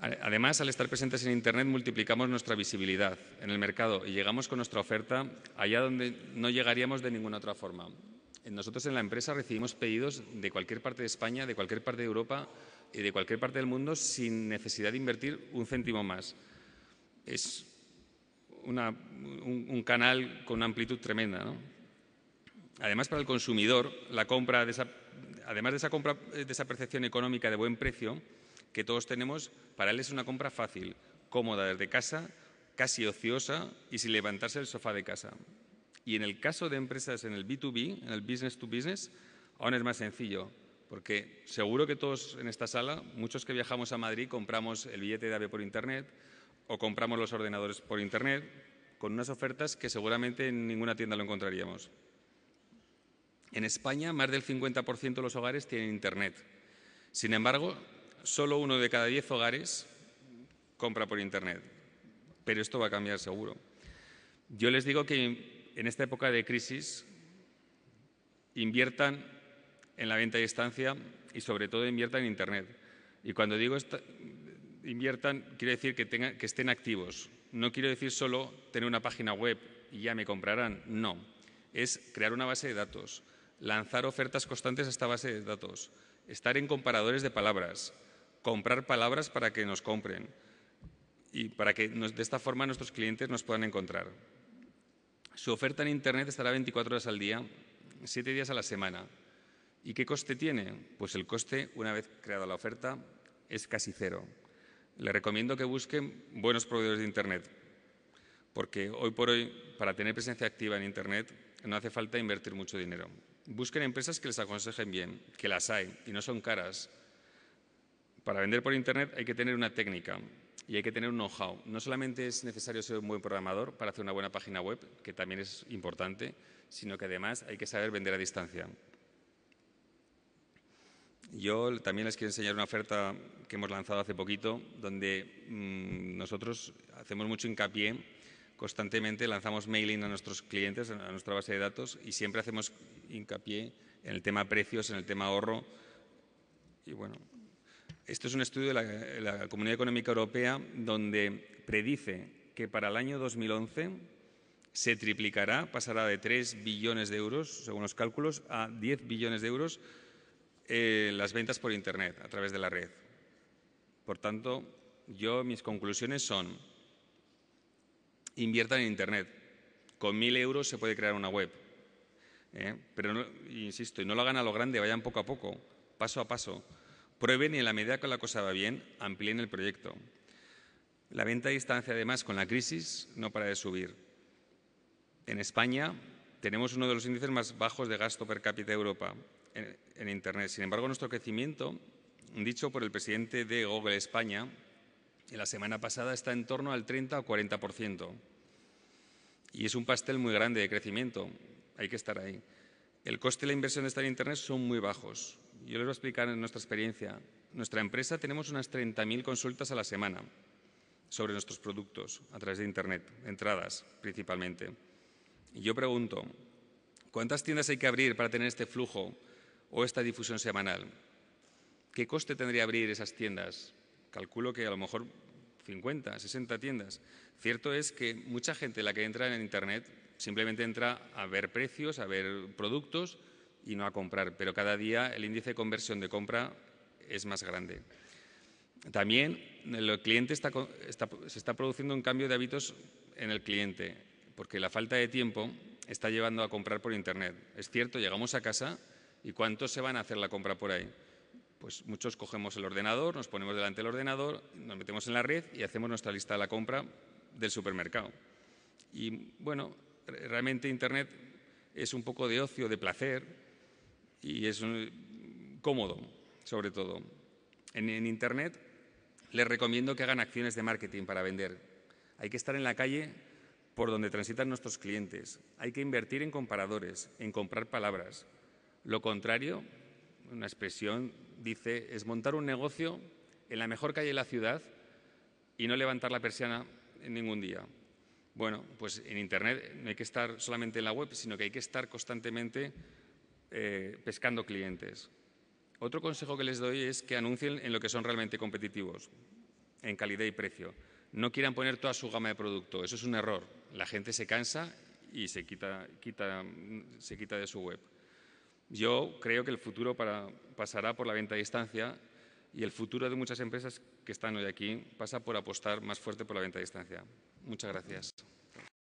Además, al estar presentes en Internet multiplicamos nuestra visibilidad en el mercado y llegamos con nuestra oferta allá donde no llegaríamos de ninguna otra forma. Nosotros en la empresa recibimos pedidos de cualquier parte de España, de cualquier parte de Europa y de cualquier parte del mundo sin necesidad de invertir un céntimo más. Es un, canal con una amplitud tremenda. Además, para el consumidor, la compra además eh, de esa percepción económica de buen precio, que todos tenemos, para él es una compra fácil, cómoda desde casa, casi ociosa y sin levantarse del sofá de casa. Y en el caso de empresas en el B2B, en el business to business, aún es más sencillo, porque seguro que todos en esta sala, muchos que viajamos a Madrid, compramos el billete de AVE por Internet o compramos los ordenadores por Internet con unas ofertas que seguramente en ninguna tienda lo encontraríamos. En España, más del 50% de los hogares tienen Internet. Sin embargo, solo uno de cada diez hogares compra por Internet. Pero esto va a cambiar seguro. Yo les digo que en esta época de crisis inviertan en la venta a distancia y sobre todo inviertan en Internet. Y cuando digo inviertan, quiero decir que, que estén activos. No quiero decir solo tener una página web y ya me comprarán. No. Es crear una base de datos, lanzar ofertas constantes a esta base de datos, estar en comparadores de palabras, comprar palabras para que nos compren y para que de esta forma nuestros clientes nos puedan encontrar. Su oferta en Internet estará 24 horas al día, 7 días a la semana. ¿Y qué coste tiene? Pues el coste, una vez creada la oferta, es casi cero. Le recomiendo que busquen buenos proveedores de Internet, porque hoy por hoy, para tener presencia activa en Internet, no hace falta invertir mucho dinero. Busquen empresas que les aconsejen bien, que las hay y no son caras. Para vender por Internet hay que tener una técnica y hay que tener un know-how. No solamente es necesario ser un buen programador para hacer una buena página web, que también es importante, sino que además hay que saber vender a distancia. Yo también les quiero enseñar una oferta que hemos lanzado hace poquito, donde mm, nosotros hacemos mucho hincapié, constantemente lanzamos mailing a nuestros clientes, a nuestra base de datos, y siempre hacemos hincapié en el tema precios, en el tema ahorro. Y bueno, esto es un estudio de la, Comunidad Económica Europea donde predice que para el año 2011 se triplicará, pasará de 3 billones de euros, según los cálculos, a 10 billones de euros eh, las ventas por Internet, a través de la red. Por tanto, yo mis conclusiones son, inviertan en Internet. Con 1.000 euros se puede crear una web. ¿eh? Pero, insisto, y no lo hagan a lo grande, vayan poco a poco, paso a paso. Prueben y en la medida que la cosa va bien, amplíen el proyecto. La venta a distancia, además, con la crisis no para de subir. En España tenemos uno de los índices más bajos de gasto per cápita de Europa en, Internet. Sin embargo, nuestro crecimiento, dicho por el presidente de Google España, en la semana pasada está en torno al 30 o 40%. Y es un pastel muy grande de crecimiento. Hay que estar ahí. El coste de la inversión de estar en Internet son muy bajos. Yo les voy a explicar en nuestra experiencia. Nuestra empresa tenemos unas 30.000 consultas a la semana sobre nuestros productos a través de Internet, entradas principalmente. Y yo pregunto, ¿cuántas tiendas hay que abrir para tener este flujo o esta difusión semanal? ¿Qué coste tendría abrir esas tiendas? Calculo que a lo mejor 50, 60 tiendas. Cierto es que mucha gente, la que entra en Internet, simplemente entra a ver precios, a ver productos y no a comprar, pero cada día el índice de conversión de compra es más grande. También el cliente está, se está produciendo un cambio de hábitos en el cliente, porque la falta de tiempo está llevando a comprar por Internet. Es cierto, llegamos a casa y ¿cuántos se van a hacer la compra por ahí? Pues muchos cogemos el ordenador, nos ponemos delante del ordenador, nos metemos en la red y hacemos nuestra lista de la compra del supermercado. Y bueno, realmente Internet es un poco de ocio, de placer, y es cómodo, sobre todo. en Internet les recomiendo que hagan acciones de marketing para vender. Hay que estar en la calle por donde transitan nuestros clientes. Hay que invertir en comparadores, en comprar palabras. Lo contrario, una expresión dice, es montar un negocio en la mejor calle de la ciudad y no levantar la persiana en ningún día. Bueno, pues en Internet no hay que estar solamente en la web, sino que hay que estar constantemente eh, pescando clientes. Otro consejo que les doy es que anuncien en lo que son realmente competitivos, en calidad y precio. No quieran poner toda su gama de producto, eso es un error. La gente se cansa y se quita, se quita de su web. Yo creo que el futuro pasará por la venta a distancia y el futuro de muchas empresas que están hoy aquí pasa por apostar más fuerte por la venta a distancia. Muchas gracias.